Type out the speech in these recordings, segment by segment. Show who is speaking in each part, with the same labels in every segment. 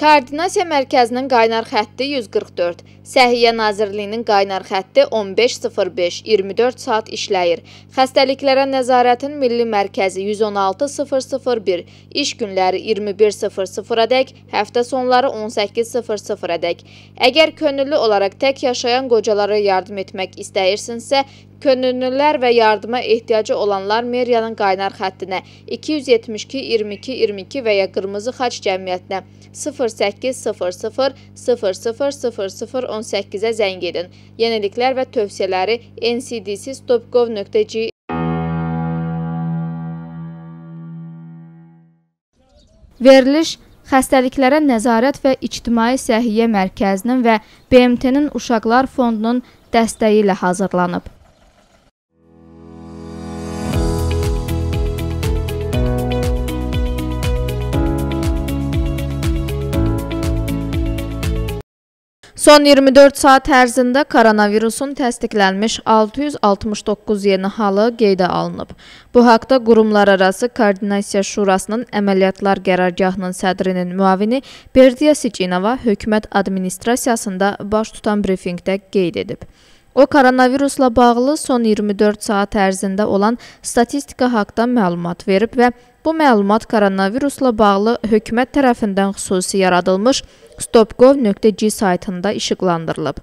Speaker 1: Koordinasiya mərkəzinin qaynar xətti 144, Səhiyyə Nazirliyinin qaynar xətti 15.05-24 saat işləyir. Xəstəliklərə nəzarətin Milli Mərkəzi 116.001, iş günləri 21.00-ədək, həftə sonları 18.00-ədək. Əgər könüllü olaraq tək yaşayan qocalara yardım etmək istəyirsinsə, Könüllülər və yardıma ehtiyacı olanlar meriyanın qaynar xəttinə 272 22 22 və ya Qırmızı Xaç Cəmiyyətinə 0800 00 00 00 18-ə zəng edin. Yeniliklər və tövsiyələri ncdc.gov.g Veriliş Xəstəliklərə Nəzarət və İctimai Səhiyyə Mərkəzinin və BMT-nin Uşaqlar Fondunun dəstəyi ilə hazırlanıb. Son 24 saat ərzində koronavirusun təsdiqlənmiş 669 yeni halı qeydə alınıb. Bu haqda Qurumlararası Koordinasiya Şurasının Əməliyyatlar Qərargahının sədrinin müavini Berdiya Sicinova hökumət administrasiyasında baş tutan brifinqdə qeyd edib. O, koronavirusla bağlı son 24 saat ərzində olan statistika haqda məlumat verib və Bu məlumat koronavirusla bağlı hökumət tərəfindən xüsusi yaradılmış stopgov.g saytında işıqlandırılıb.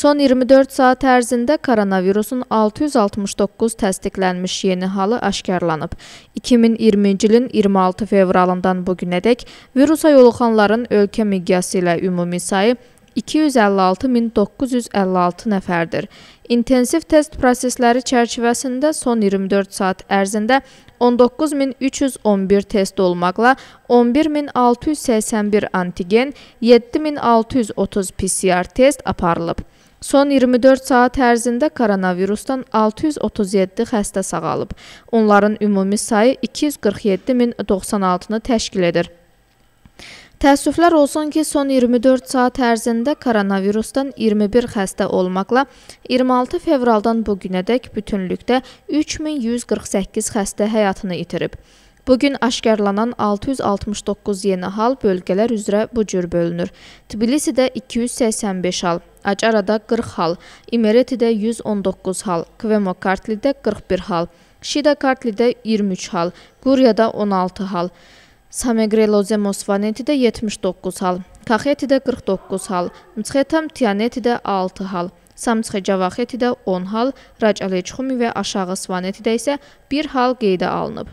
Speaker 1: Son 24 saat ərzində koronavirusun 669 təsdiqlənmiş yeni halı aşkarlanıb. 2020-ci ilin 26 fevralından bu günədək virusa yoluxanların ölkə miqyası ilə ümumi sayı 1.5 256956 nəfərdir. İntensiv test prosesləri çərçivəsində son 24 saat ərzində 19311 test olmaqla 11681 antigen, 7630 PCR test aparılıb. Son 24 saat ərzində koronavirusdan 637 xəstə sağalıb. Onların ümumi sayı 247096-nı təşkil edir. Təəssüflər olsun ki, son 24 saat ərzində koronavirusdan 21 xəstə olmaqla 26 fevraldan bu günədək bütünlükdə 3148 xəstə həyatını itirib. Bu gün aşkarlanan 669 yeni hal bölgələr üzrə bu cür bölünür. Tbilisidə 285 hal, Acarada 40 hal, İmeretidə 119 hal, Kvemokartlidə 41 hal, Şida Kartlidə 23 hal, Quryada 16 hal სამეგრელოზე მოსვანეთdə 79 hal, Kaxetidə 49 hal, Mtsxeta Mtiyanetidə 6 hal, Samtsxecavaxetidə 10 hal, Racaleyçxumi və Aşağı Svanetidə isə 1 hal qeydə alınıb.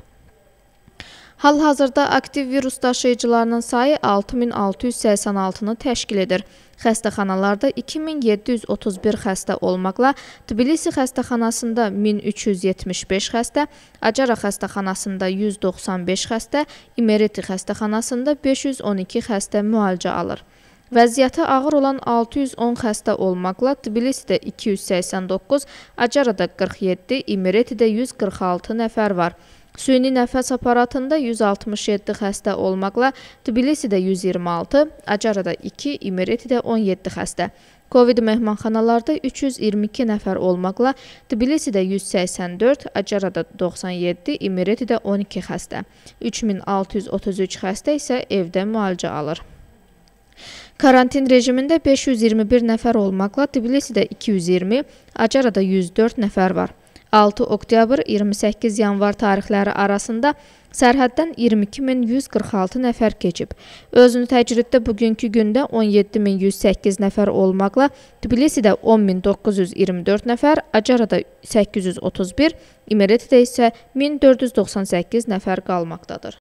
Speaker 1: Hal-hazırda aktiv virus daşıyıcılarının sayı 6686-nı təşkil edir. Xəstəxanalarda 2731 xəstə olmaqla Tbilisi xəstəxanasında 1375 xəstə, Acara xəstəxanasında 195 xəstə, İmeriti xəstəxanasında 512 xəstə müalicə alır. Vəziyyəti ağır olan 610 xəstə olmaqla Tbilisidə 289, Acarada 47, İmeretidə 146 nəfər var. Süni nəfəs aparatında 167 xəstə olmaqla Tbilisidə 126, Acarada 2, İmeretidə 17 xəstə. Covid mehmanxanalarda 322 nəfər olmaqla Tbilisidə 184, Acarada 97, İmeretidə 12 xəstə. 3633 xəstə isə evdə müalicə alır. Karantin rejimində 521 nəfər olmaqla Tbilisidə 220, Acarada 104 nəfər var. 6 oktyabr, 28 yanvar tarixləri arasında sərhəddən 22146 nəfər keçib. Özünü təcriddə bugünkü gündə 17108 nəfər olmaqla Tbilisidə 10924 nəfər, Acarada 831, İmeretidə isə 1498 nəfər qalmaqdadır.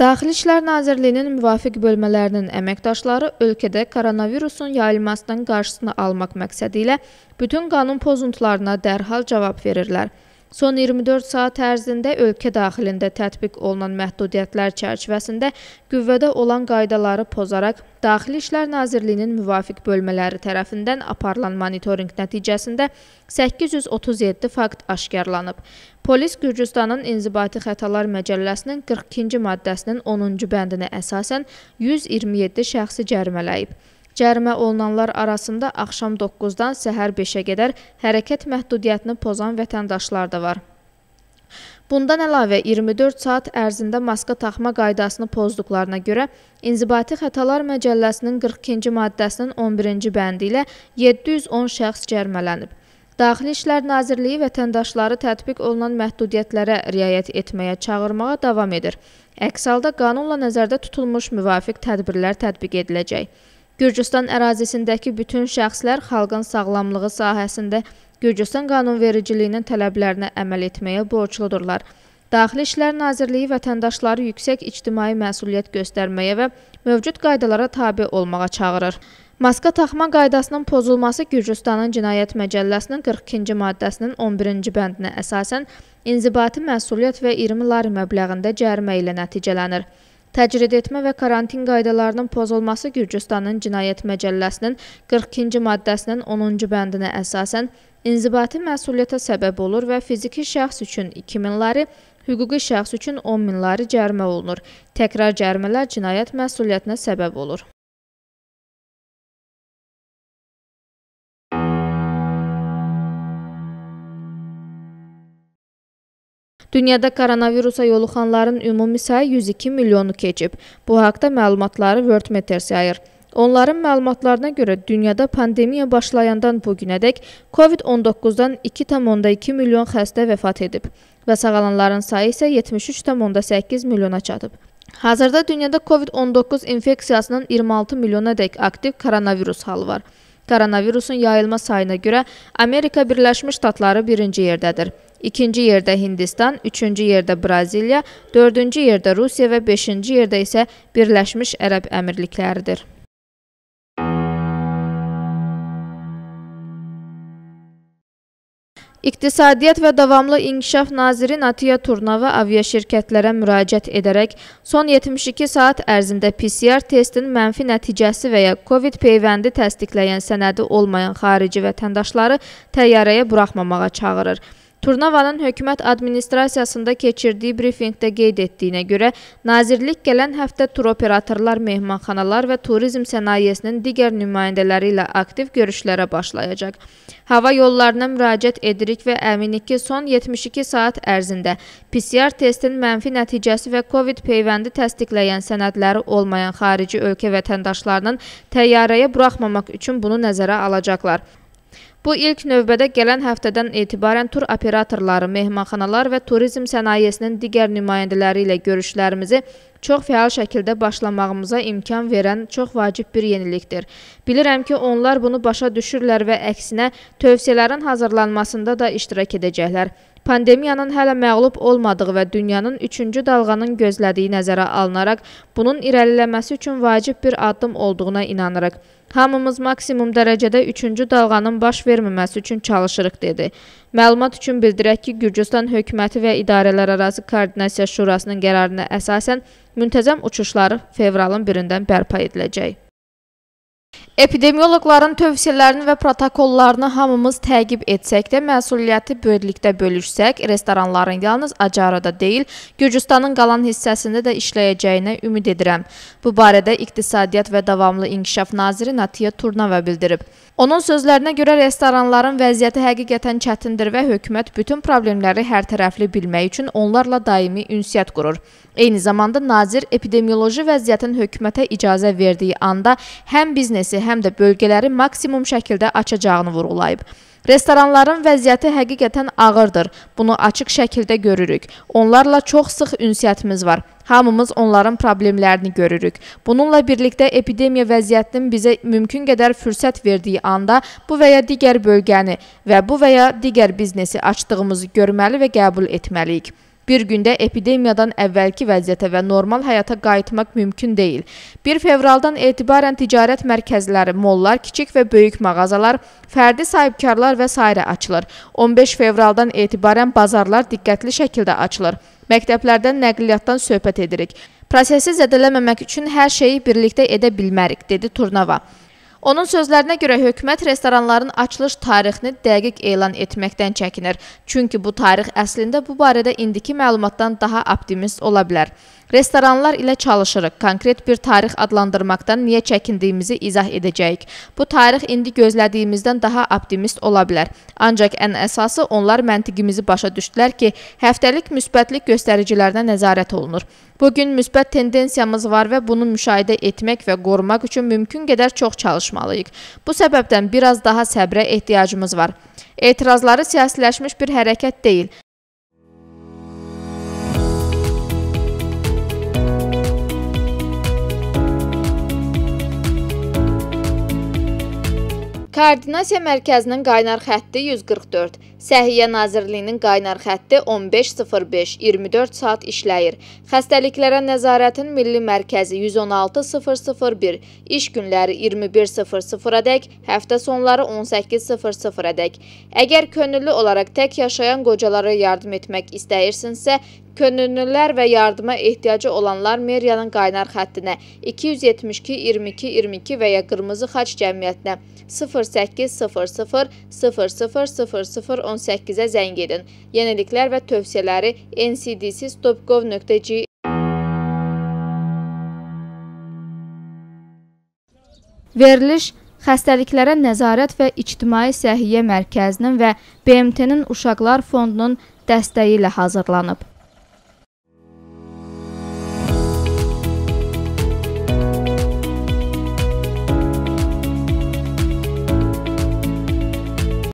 Speaker 1: Daxili İşlər Nazirliyinin müvafiq bölmələrinin əməkdaşları ölkədə koronavirusun yayılmasının qarşısını almaq məqsədi ilə bütün qanun pozuntularına dərhal cavab verirlər. Son 24 saat ərzində ölkə daxilində tətbiq olunan məhdudiyyətlər çərçivəsində qüvvədə olan qaydaları pozaraq Daxili İşlər Nazirliyinin müvafiq bölmələri tərəfindən aparılan monitorinq nəticəsində 837 fakt aşkarlanıb. Polis Gürcüstanın İnzibati Xətalar Məcəlləsinin 42-ci maddəsinin 10-cu bəndinə əsasən 127 şəxsi cərimələyib. Cərimə olunanlar arasında axşam 9-dan səhər 5-ə qədər hərəkət məhdudiyyətini pozan vətəndaşlar da var. Bundan əlavə 24 saat ərzində maska taxma qaydasını pozduqlarına görə İnzibati Xətalar Məcəlləsinin 42-ci maddəsinin 11-ci bəndi ilə 710 şəxs cərmələnib. Daxili İşlər Nazirliyi vətəndaşları tətbiq olunan məhdudiyyətlərə riayət etməyə çağırmağa davam edir. Əks halda qanunla nəzərdə tutulmuş müvafiq tədbirlər tətbiq ediləcək. Gürcüstan ərazisindəki bütün şəxslər xalqın sağlamlığı sahəsində Gürcüstan qanunvericiliyinin tələblərinə əməl etməyə borcludurlar. Daxili İşlər Nazirliyi vətəndaşları yüksək ictimai məsuliyyət göstərməyə və mövcud qaydalara tabi olmağa çağırır. Maska taxma qaydasının pozulması Gürcüstanın Cinayət Məcəlləsinin 42-ci maddəsinin 11-ci bəndinə əsasən inzibati məsuliyyət və 20 lari məbləğində cərimə ilə nəticələnir. Təcrid etmə və karantin qaydalarının pozulması Gürcüstanın Cinayət Məcəlləsinin 42-ci maddəsinin 10-cu bəndinə əsasən inzibati məsuliyyətə səbəb olur və fiziki şəxs üçün 2000 lari, hüquqi şəxs üçün 10 min lari cərimə olunur. Təkrar cərimələr cinayət məsuliyyətinə səbəb olur. Dünyada koronavirusa yoluxanların ümumi sayı 102 milyonu keçib. Bu haqda məlumatları World Meters yayır. Onların məlumatlarına görə dünyada pandemiya başlayandan bu günədək COVID-19-dan 2,2 milyon xəstə vəfat edib və sağalanların sayı isə 73,8 milyona çatıb. Hazırda dünyada COVID-19 infeksiyasının 26 milyona dək aktiv koronavirus halı var. Koronavirusun yayılma sayına görə Amerika Birləşmiş Ştatları birinci yerdədir. İkinci yerdə Hindistan, üçüncü yerdə Braziliya, dördüncü yerdə Rusiya və beşinci yerdə isə Birləşmiş Ərəb Əmirlikləridir. İqtisadiyyat və Davamlı İnkişaf Naziri Natiya Turnava aviaşirkətlərə müraciət edərək son 72 saat ərzində PCR testin mənfi nəticəsi və ya COVID peyvəndi təsdiqləyən sənədi olmayan xarici vətəndaşları təyyarəyə buraxmamağa çağırır. Turnavanın hökumət administrasiyasında keçirdiyi brifinqdə qeyd etdiyinə görə, nazirlik gələn həftə turoperatorlar, mehmanxanalar və turizm sənayesinin digər nümayəndələri ilə aktiv görüşlərə başlayacaq. Hava yollarına müraciət edirik və əminik ki, son 72 saat ərzində PCR testin mənfi nəticəsi və COVID peyvəndi təsdiqləyən sənədləri olmayan xarici ölkə vətəndaşlarının təyyarəyə buraxmamaq üçün bunu nəzərə alacaqlar. Bu ilk növbədə gələn həftədən etibarən tur operatorları, mehmanxanalar və turizm sənayesinin digər nümayəndələri ilə görüşlərimizi çox fəal şəkildə başlamağımıza imkan verən çox vacib bir yenilikdir. Bilirəm ki, onlar bunu başa düşürlər və əksinə tövsiyələrin hazırlanmasında da iştirak edəcəklər. Pandemiyanın hələ məğlub olmadığı və dünyanın üçüncü dalğanın gözlədiyi nəzərə alınaraq, bunun irəliləməsi üçün vacib bir addım olduğuna inanırıq. Hamımız maksimum dərəcədə 3-cü dalğanın baş verməməsi üçün çalışırıq, dedi. Məlumat üçün bildirək ki, Gürcüstan hökuməti və idarələr arası koordinasiya şurasının qərarına əsasən müntəzəm uçuşları fevralın birindən bərpa ediləcək. Epidemioloqların tövsiyələrini və protokollarını hamımız təqib etsək də, məsuliyyəti birlikdə bölüşsək, restoranların yalnız Acarada deyil, Gürcüstanın qalan hissəsində də işləyəcəyinə ümid edirəm. Bu barədə İqtisadiyyat və Davamlı İnkişaf Naziri Natiya Turnava bildirib. Onun sözlərinə görə restoranların vəziyyəti həqiqətən çətindir və hökumət bütün problemləri hərtərəfli bilmək üçün onlarla daimi ünsiyyət qurur. Eyni zamanda nazir epidemioloji vəziyyətin hökumətə icazə verdiyi anda həm biznesi, həm də bölgələri maksimum şəkildə açacağını vurğulayıb. Restoranların vəziyyəti həqiqətən ağırdır. Bunu açıq şəkildə görürük. Onlarla çox sıx ünsiyyətimiz var. Hamımız onların problemlərini görürük. Bununla birlikdə epidemiya vəziyyətinin bizə mümkün qədər fürsət verdiyi anda bu və ya digər bölgəni və bu və ya digər biznesi açdığımızı görməli və qəbul etməliyik. Bir gündə epidemiyadan əvvəlki vəziyyətə və normal həyata qayıtmaq mümkün deyil. 1 fevraldan etibarən ticarət mərkəzləri, mollar, kiçik və böyük mağazalar, fərdi sahibkarlar və s. açılır. 15 fevraldan etibarən bazarlar diqqətli şəkildə açılır. Məktəblərdən nəqliyyatdan söhbət edirik. Prosesi zədələməmək üçün hər şeyi birlikdə edə bilmərik, dedi Turnava. Onun sözlərinə görə hökumət restoranların açılış tarixini dəqiq elan etməkdən çəkinir. Çünki bu tarix əslində bu barədə indiki məlumatdan daha optimist ola bilər. Restoranlar ilə çalışırıq. Konkret bir tarix adlandırmaqdan niyə çəkindiyimizi izah edəcəyik. Bu tarix indi gözlədiyimizdən daha optimist ola bilər. Ancaq ən əsası onlar məntiqimizi başa düşdülər ki, həftəlik müsbətlik göstəricilərinə nəzarət olunur. Bu gün müsbət tendensiyamız var və bunu müşahidə etmək və qorumaq üçün mümkün qədər çox çalışmalıyıq. Bu səbəbdən biraz daha səbrə ehtiyacımız var. Etirazları siyasiləşmiş bir hərəkət deyil, Koordinasiya mərkəzinin qaynar xətti 144, Səhiyyə Nazirliyinin qaynar xətti 15.05-24 saat işləyir. Xəstəliklərə nəzarətin Milli Mərkəzi 116.001, iş günləri 21.00-ədək, həftə sonları 18.00-ədək. Əgər könüllü olaraq tək yaşayan qocalara yardım etmək istəyirsinsə, Könüllülər və yardıma ehtiyacı olanlar meriyanın qaynar xəttinə 272 22 22 və ya Qırmızı Xaç Cəmiyyətinə 0800 00 00 00 18-ə zəng edin. Yeniliklər və tövsiyələri ncdc.gov.g Veriliş Xəstəliklərə Nəzarət və İctimai Səhiyyə Mərkəzinin və BMT-nin Uşaqlar Fondunun dəstəyi ilə hazırlanıb.